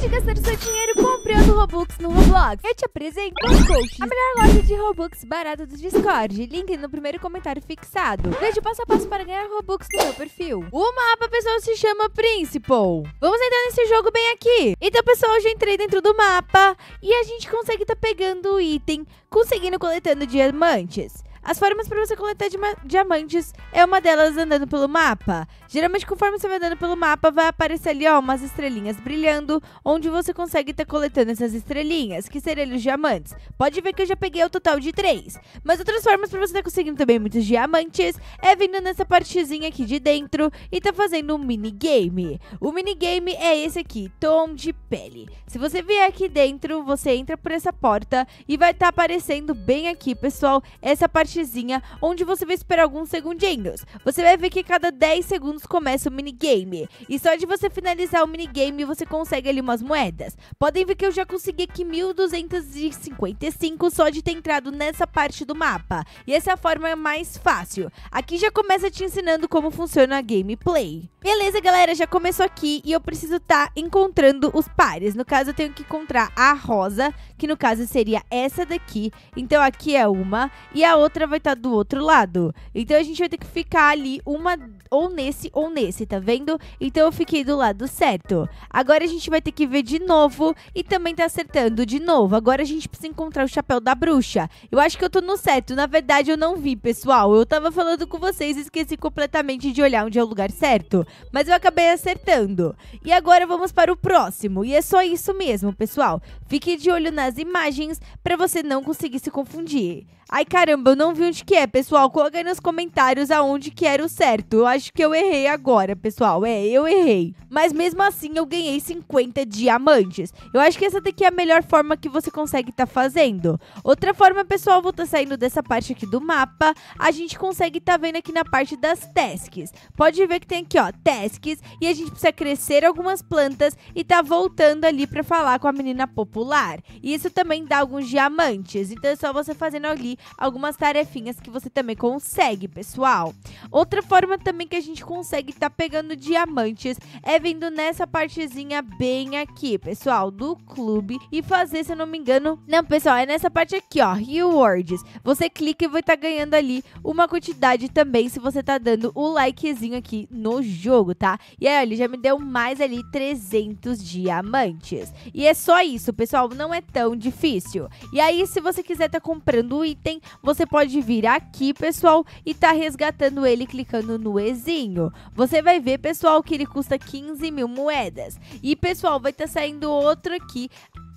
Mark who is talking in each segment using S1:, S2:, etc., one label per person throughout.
S1: de gastar seu dinheiro comprando Robux no Roblox, eu te apresento a Coach, a melhor loja de Robux barata do Discord. Link no primeiro comentário fixado. Veja o passo a passo para ganhar Robux no meu perfil. O mapa, pessoal, se chama Principal. Vamos entrar nesse jogo bem aqui. Então, pessoal, eu já entrei dentro do mapa e a gente consegue estar tá pegando o item, conseguindo coletando diamantes. As formas para você coletar diamantes é uma delas andando pelo mapa. Geralmente, conforme você vai andando pelo mapa, vai aparecer ali ó, umas estrelinhas brilhando, onde você consegue estar tá coletando essas estrelinhas, que seriam os diamantes. Pode ver que eu já peguei o total de três. Mas outras formas para você estar tá conseguindo também muitos diamantes é vindo nessa partezinha aqui de dentro e tá fazendo um minigame. O minigame é esse aqui, tom de pele. Se você vier aqui dentro, você entra por essa porta e vai estar tá aparecendo bem aqui, pessoal, essa parte partezinha onde você vai esperar alguns segundinhos. Você vai ver que cada 10 segundos começa o minigame. E só de você finalizar o minigame, você consegue ali umas moedas. Podem ver que eu já consegui aqui 1.255 só de ter entrado nessa parte do mapa. E essa é a forma mais fácil. Aqui já começa te ensinando como funciona a gameplay. Beleza, galera, já começou aqui e eu preciso estar tá encontrando os pares. No caso, eu tenho que encontrar a rosa, que no caso seria essa daqui. Então aqui é uma e a outra vai estar tá do outro lado. Então a gente vai ter que ficar ali uma ou nesse ou nesse, tá vendo? Então eu fiquei do lado certo. Agora a gente vai ter que ver de novo e também tá acertando de novo. Agora a gente precisa encontrar o chapéu da bruxa. Eu acho que eu tô no certo. Na verdade, eu não vi, pessoal. Eu tava falando com vocês e esqueci completamente de olhar onde é o lugar certo mas eu acabei acertando. E agora vamos para o próximo, e é só isso mesmo, pessoal. Fique de olho nas imagens para você não conseguir se confundir. Ai caramba, eu não vi onde que é, pessoal. Coloca aí nos comentários aonde que era o certo. Eu acho que eu errei agora, pessoal. É, eu errei. Mas mesmo assim eu ganhei 50 diamantes. Eu acho que essa daqui é a melhor forma que você consegue estar tá fazendo. Outra forma, pessoal, vou estar tá saindo dessa parte aqui do mapa. A gente consegue estar tá vendo aqui na parte das tasks. Pode ver que tem aqui, ó, tasks e a gente precisa crescer algumas plantas e tá voltando ali para falar com a menina popular. E isso também dá alguns diamantes, então é só você fazendo ali algumas tarefinhas que você também consegue, pessoal. Outra forma também que a gente consegue tá pegando diamantes é vindo nessa partezinha bem aqui, pessoal, do clube e fazer, se eu não me engano, não, pessoal, é nessa parte aqui, ó, rewards. Você clica e vai estar tá ganhando ali uma quantidade também se você tá dando o likezinho aqui no jogo jogo, tá? E aí, ele já me deu mais ali 300 diamantes. E é só isso, pessoal, não é tão difícil. E aí, se você quiser tá comprando o item, você pode vir aqui, pessoal, e tá resgatando ele clicando no Ezinho. Você vai ver, pessoal, que ele custa 15 mil moedas. E, pessoal, vai estar tá saindo outro aqui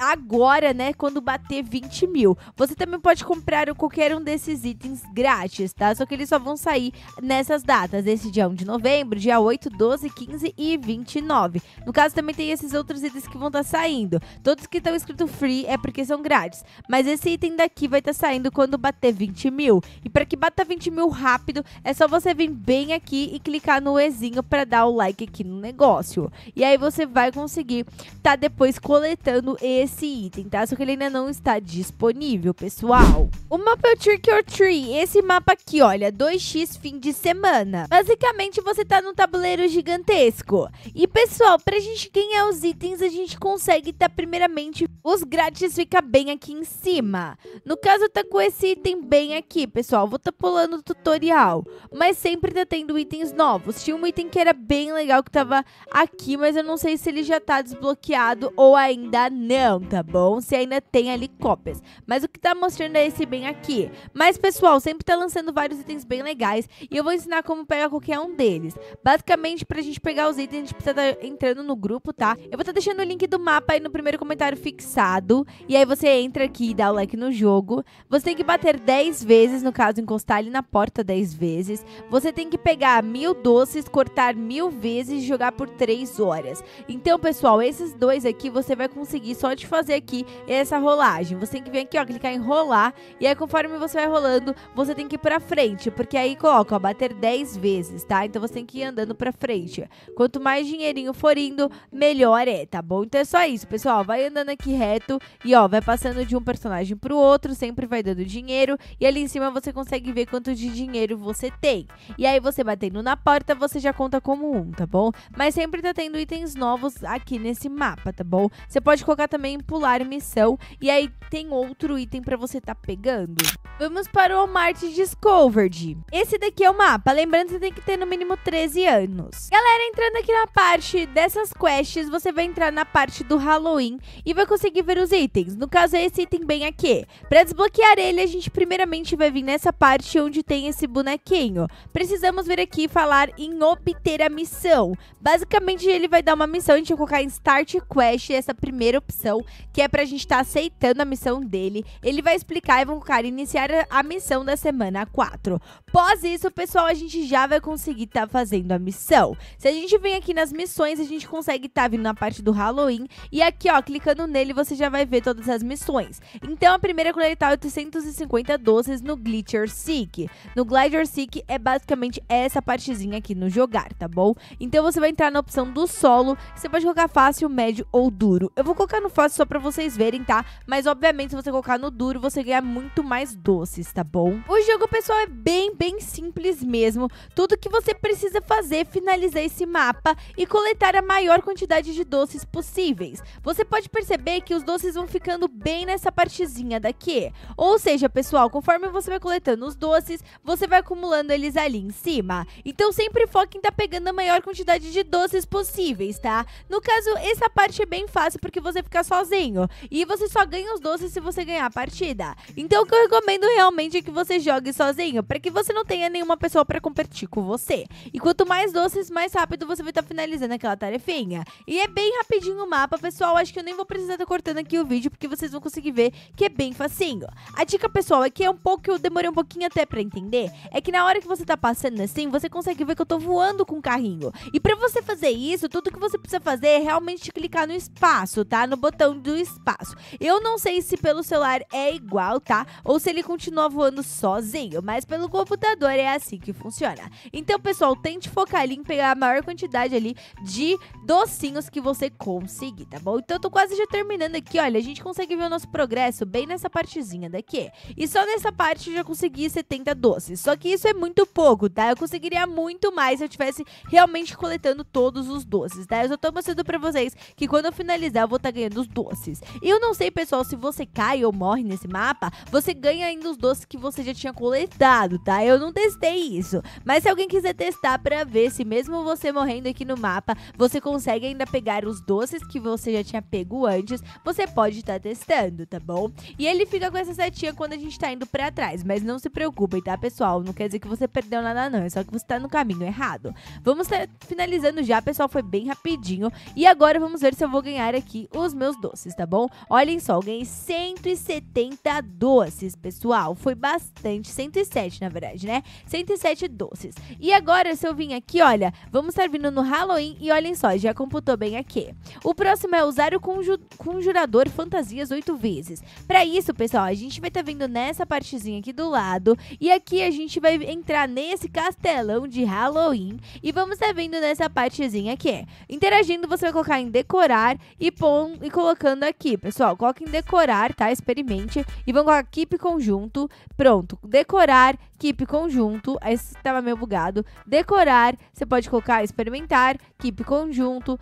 S1: agora, né, quando bater 20 mil. Você também pode comprar qualquer um desses itens grátis, tá? Só que eles só vão sair nessas datas, esse dia 1 de novembro, dia 8, 12, 15 e 29. No caso, também tem esses outros itens que vão estar tá saindo. Todos que estão escrito free é porque são grátis. Mas esse item daqui vai estar tá saindo quando bater 20 mil. E para que bata 20 mil rápido, é só você vir bem aqui e clicar no Ezinho para dar o like aqui no negócio. E aí você vai conseguir tá depois coletando esse esse item, tá? Só que ele ainda não está disponível, pessoal. O mapa é o Trick or Tree. Esse mapa aqui, olha, 2x fim de semana. Basicamente, você tá num tabuleiro gigantesco. E, pessoal, pra gente ganhar os itens, a gente consegue tá, primeiramente, os grátis fica bem aqui em cima. No caso, tá com esse item bem aqui, pessoal. Vou tá pulando o tutorial. Mas sempre tá tendo itens novos. Tinha um item que era bem legal que tava aqui, mas eu não sei se ele já tá desbloqueado ou ainda não. Então tá bom? Se ainda tem ali cópias. Mas o que tá mostrando é esse bem aqui. Mas, pessoal, sempre tá lançando vários itens bem legais e eu vou ensinar como pegar qualquer um deles. Basicamente, pra gente pegar os itens, a gente precisa estar tá entrando no grupo, tá? Eu vou estar tá deixando o link do mapa aí no primeiro comentário fixado. E aí você entra aqui e dá o like no jogo. Você tem que bater 10 vezes, no caso, encostar ali na porta 10 vezes. Você tem que pegar mil doces, cortar mil vezes e jogar por 3 horas. Então, pessoal, esses dois aqui você vai conseguir só de fazer aqui essa rolagem. Você tem que vir aqui, ó, clicar em rolar. E aí, conforme você vai rolando, você tem que ir pra frente. Porque aí coloca, ó, bater 10 vezes, tá? Então você tem que ir andando pra frente. Quanto mais dinheirinho for indo, melhor é, tá bom? Então é só isso, pessoal. Vai andando aqui reto e, ó, vai passando de um personagem pro outro. Sempre vai dando dinheiro. E ali em cima você consegue ver quanto de dinheiro você tem. E aí você batendo na porta, você já conta como um, tá bom? Mas sempre tá tendo itens novos aqui nesse mapa, tá bom? Você pode colocar também pular missão. E aí tem outro item para você tá pegando. Vamos para o Walmart Discovered. Esse daqui é o mapa. Lembrando que você tem que ter no mínimo 13 anos. Galera, entrando aqui na parte dessas quests, você vai entrar na parte do Halloween e vai conseguir ver os itens. No caso, é esse item bem aqui. Para desbloquear ele, a gente primeiramente vai vir nessa parte onde tem esse bonequinho. Precisamos vir aqui falar em obter a missão. Basicamente, ele vai dar uma missão, a gente vai colocar em Start Quest, essa primeira opção que é pra gente estar tá aceitando a missão dele. Ele vai explicar e vão, cara, iniciar a missão da semana 4. Pós isso, pessoal, a gente já vai conseguir estar tá fazendo a missão. Se a gente vem aqui nas missões, a gente consegue estar tá vindo na parte do Halloween. E aqui, ó, clicando nele, você já vai ver todas as missões. Então, a primeira é coletar 850 doces no Glitcher Seek. No Glider Seek é basicamente essa partezinha aqui no jogar, tá bom? Então, você vai entrar na opção do solo. Você pode jogar fácil, médio ou duro. Eu vou colocar no fácil só pra vocês verem, tá? Mas obviamente, se você colocar no duro, você ganha muito mais doces, tá bom? O jogo, pessoal, é bem, bem simples mesmo. Tudo que você precisa fazer é finalizar esse mapa e coletar a maior quantidade de doces possíveis. Você pode perceber que os doces vão ficando bem nessa partezinha daqui. Ou seja, pessoal, conforme você vai coletando os doces, você vai acumulando eles ali em cima. Então sempre foque em tá pegando a maior quantidade de doces possíveis, tá? No caso, essa parte é bem fácil porque você fica só sozinho. E você só ganha os doces se você ganhar a partida. Então o que eu recomendo realmente é que você jogue sozinho, para que você não tenha nenhuma pessoa para competir com você. E quanto mais doces, mais rápido você vai estar tá finalizando aquela tarefinha. E é bem rapidinho o mapa, pessoal. Acho que eu nem vou precisar estar tá cortando aqui o vídeo, porque vocês vão conseguir ver que é bem facinho. A dica, pessoal, é que é um pouco que eu demorei um pouquinho até para entender, é que na hora que você tá passando assim, você consegue ver que eu tô voando com o carrinho. E para você fazer isso, tudo que você precisa fazer é realmente clicar no espaço, tá? No botão questão do espaço. Eu não sei se pelo celular é igual, tá? Ou se ele continua voando sozinho, mas pelo computador é assim que funciona. Então, pessoal, tente focar ali em pegar a maior quantidade ali de docinhos que você conseguir, tá bom? Então, eu tô quase já terminando aqui, olha, a gente consegue ver o nosso progresso bem nessa partezinha daqui. E só nessa parte eu já consegui 70 doces. Só que isso é muito pouco, tá? Eu conseguiria muito mais se eu tivesse realmente coletando todos os doces, tá? Eu só tô mostrando pra vocês que quando eu finalizar eu vou estar tá ganhando os doces doces. E eu não sei, pessoal, se você cai ou morre nesse mapa, você ganha ainda os doces que você já tinha coletado, tá? Eu não testei isso. Mas se alguém quiser testar para ver se mesmo você morrendo aqui no mapa, você consegue ainda pegar os doces que você já tinha pego antes, você pode estar tá testando, tá bom? E ele fica com essa setinha quando a gente tá indo para trás, mas não se preocupem, tá, pessoal? Não quer dizer que você perdeu nada não, é só que você tá no caminho errado. Vamos tá finalizando já, pessoal, foi bem rapidinho. E agora vamos ver se eu vou ganhar aqui os meus doces doces, tá bom? Olhem só, eu ganhei 170 doces, pessoal. Foi bastante, 107 na verdade, né? 107 doces. E agora, se eu vim aqui, olha, vamos estar vindo no Halloween e olhem só, já computou bem aqui. O próximo é usar o conju conjurador fantasias oito vezes. Para isso, pessoal, a gente vai estar tá vindo nessa partezinha aqui do lado e aqui a gente vai entrar nesse castelão de Halloween e vamos estar tá vindo nessa partezinha aqui. Interagindo, você vai colocar em decorar e, pon e colocar colocando aqui, pessoal. Coloquem decorar, tá? Experimente. E vão colocar keep conjunto. Pronto. Decorar, keep conjunto. Esse tava meio bugado. Decorar, você pode colocar experimentar, keep conjunto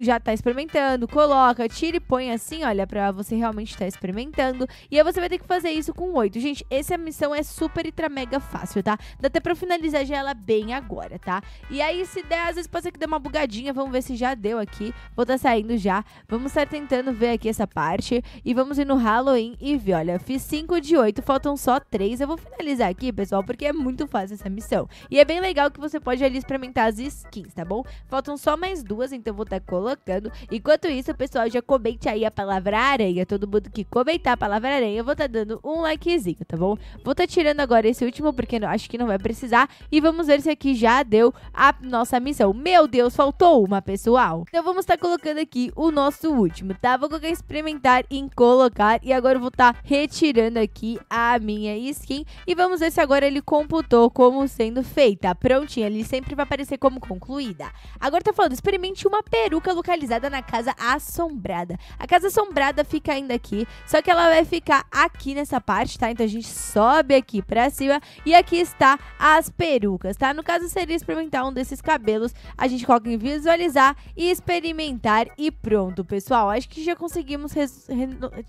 S1: já tá experimentando, coloca, tira e põe assim, olha, pra você realmente estar tá experimentando. E aí você vai ter que fazer isso com oito. Gente, essa missão é super, ultra, mega fácil, tá? Dá até pra finalizar já ela bem agora, tá? E aí, se der, às vezes pode ser que dê uma bugadinha, vamos ver se já deu aqui. Vou tá saindo já. Vamos estar tentando ver aqui essa parte. E vamos ir no Halloween e ver, olha, fiz cinco de oito faltam só três Eu vou finalizar aqui, pessoal, porque é muito fácil essa missão. E é bem legal que você pode ali experimentar as skins, tá bom? Faltam só mais duas, então eu vou estar tá colocando colocando. Enquanto isso, pessoal, já comente aí a palavra aranha. Todo mundo que comentar a palavra aranha, eu vou estar tá dando um likezinho, tá bom? Vou estar tá tirando agora esse último, porque eu acho que não vai precisar. E vamos ver se aqui já deu a nossa missão. Meu Deus, faltou uma, pessoal. Então vamos estar tá colocando aqui o nosso último, tá? Vou colocar experimentar em colocar. E agora eu vou estar tá retirando aqui a minha skin. E vamos ver se agora ele computou como sendo feita. Prontinho, ele sempre vai aparecer como concluída. Agora tá falando, experimente uma peruca localizada na Casa Assombrada. A Casa Assombrada fica ainda aqui, só que ela vai ficar aqui nessa parte, tá? Então a gente sobe aqui pra cima e aqui está as perucas, tá? No caso seria experimentar um desses cabelos, a gente coloca em visualizar e experimentar e pronto, pessoal. Acho que já conseguimos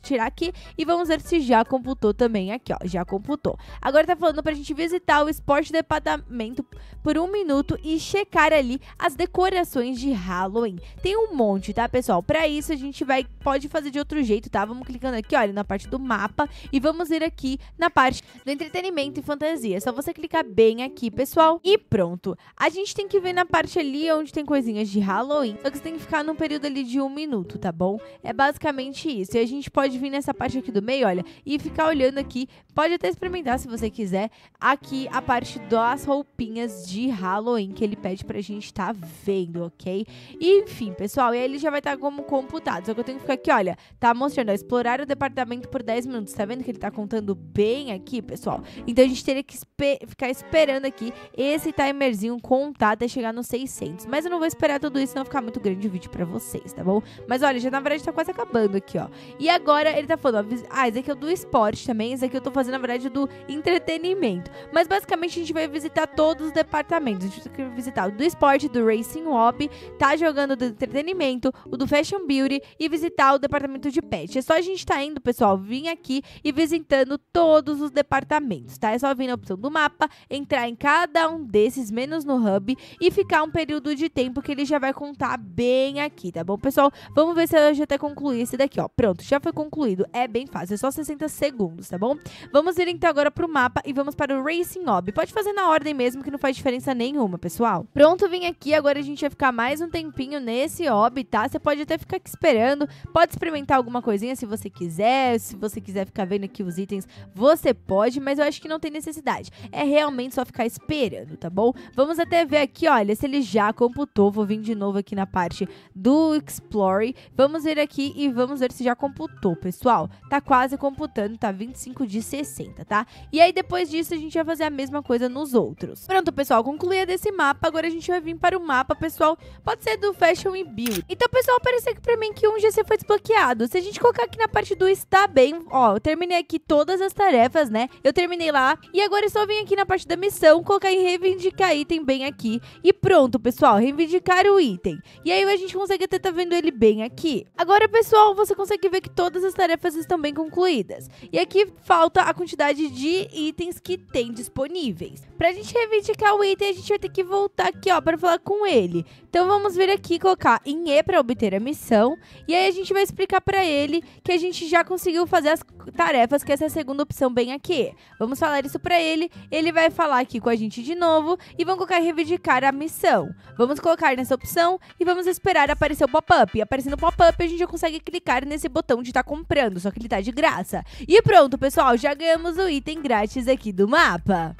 S1: tirar aqui e vamos ver se já computou também aqui, ó. Já computou. Agora tá falando pra gente visitar o esporte departamento por um minuto e checar ali as decorações de Halloween. Tem um monte, tá, pessoal? Para isso a gente vai pode fazer de outro jeito, tá? Vamos clicando aqui, olha, na parte do mapa e vamos ir aqui na parte do entretenimento e fantasia. É só você clicar bem aqui, pessoal, e pronto. A gente tem que ver na parte ali onde tem coisinhas de Halloween, só que você tem que ficar num período ali de um minuto, tá bom? É basicamente isso. E a gente pode vir nessa parte aqui do meio, olha, e ficar olhando aqui. Pode até experimentar se você quiser aqui a parte das roupinhas de Halloween que ele pede pra gente tá vendo, ok? E, enfim, pessoal, pessoal, e aí ele já vai estar tá como computado. Só que eu tenho que ficar aqui, olha, tá mostrando, ó, explorar o departamento por 10 minutos. Tá vendo que ele tá contando bem aqui, pessoal? Então a gente teria que ficar esperando aqui esse timerzinho contar até chegar nos 600. Mas eu não vou esperar tudo isso, senão ficar muito grande o vídeo pra vocês, tá bom? Mas olha, já na verdade tá quase acabando aqui, ó. E agora ele tá falando, ó, ah, esse aqui é do esporte também, esse aqui eu tô fazendo, na verdade, do entretenimento. Mas basicamente a gente vai visitar todos os departamentos. A gente vai visitar o do esporte, do Racing Hobby, tá jogando do entretenimento entretenimento, o do Fashion Beauty e visitar o departamento de pet. É só a gente estar tá indo, pessoal, vir aqui e visitando todos os departamentos, tá? É só vir na opção do mapa, entrar em cada um desses, menos no hub, e ficar um período de tempo que ele já vai contar bem aqui, tá bom, pessoal? Vamos ver se eu já até concluí esse daqui, ó. Pronto, já foi concluído. É bem fácil, é só 60 segundos, tá bom? Vamos ir então agora pro mapa e vamos para o Racing Hobby. Pode fazer na ordem mesmo, que não faz diferença nenhuma, pessoal. Pronto, vim aqui, agora a gente vai ficar mais um tempinho nesse Niobe, tá? Você pode até ficar aqui esperando, pode experimentar alguma coisinha se você quiser, se você quiser ficar vendo aqui os itens, você pode, mas eu acho que não tem necessidade. É realmente só ficar esperando, tá bom? Vamos até ver aqui, olha, se ele já computou, vou vir de novo aqui na parte do Explore. Vamos ver aqui e vamos ver se já computou, pessoal. Tá quase computando, tá 25 de 60, tá? E aí depois disso a gente vai fazer a mesma coisa nos outros. Pronto, pessoal, concluída esse mapa, agora a gente vai vir para o mapa, pessoal, pode ser do Fashion e build. Então, pessoal, apareceu aqui pra mim que um GC foi desbloqueado. Se a gente colocar aqui na parte do está bem, ó, eu terminei aqui todas as tarefas, né? Eu terminei lá e agora eu só vim aqui na parte da missão, colocar em reivindicar item bem aqui. E pronto, pessoal, reivindicar o item. E aí a gente consegue até tá vendo ele bem aqui. Agora, pessoal, você consegue ver que todas as tarefas estão bem concluídas. E aqui falta a quantidade de itens que tem disponíveis. Pra gente reivindicar o item, a gente vai ter que voltar aqui, ó, pra falar com ele. Então vamos vir aqui colocar em E para obter a missão. E aí a gente vai explicar para ele que a gente já conseguiu fazer as tarefas, que essa é a segunda opção bem aqui. Vamos falar isso para ele, ele vai falar aqui com a gente de novo e vamos colocar reivindicar a missão. Vamos colocar nessa opção e vamos esperar aparecer o pop-up. Aparecendo o pop-up, a gente já consegue clicar nesse botão de estar tá comprando, só que ele tá de graça. E pronto, pessoal, já ganhamos o item grátis aqui do mapa.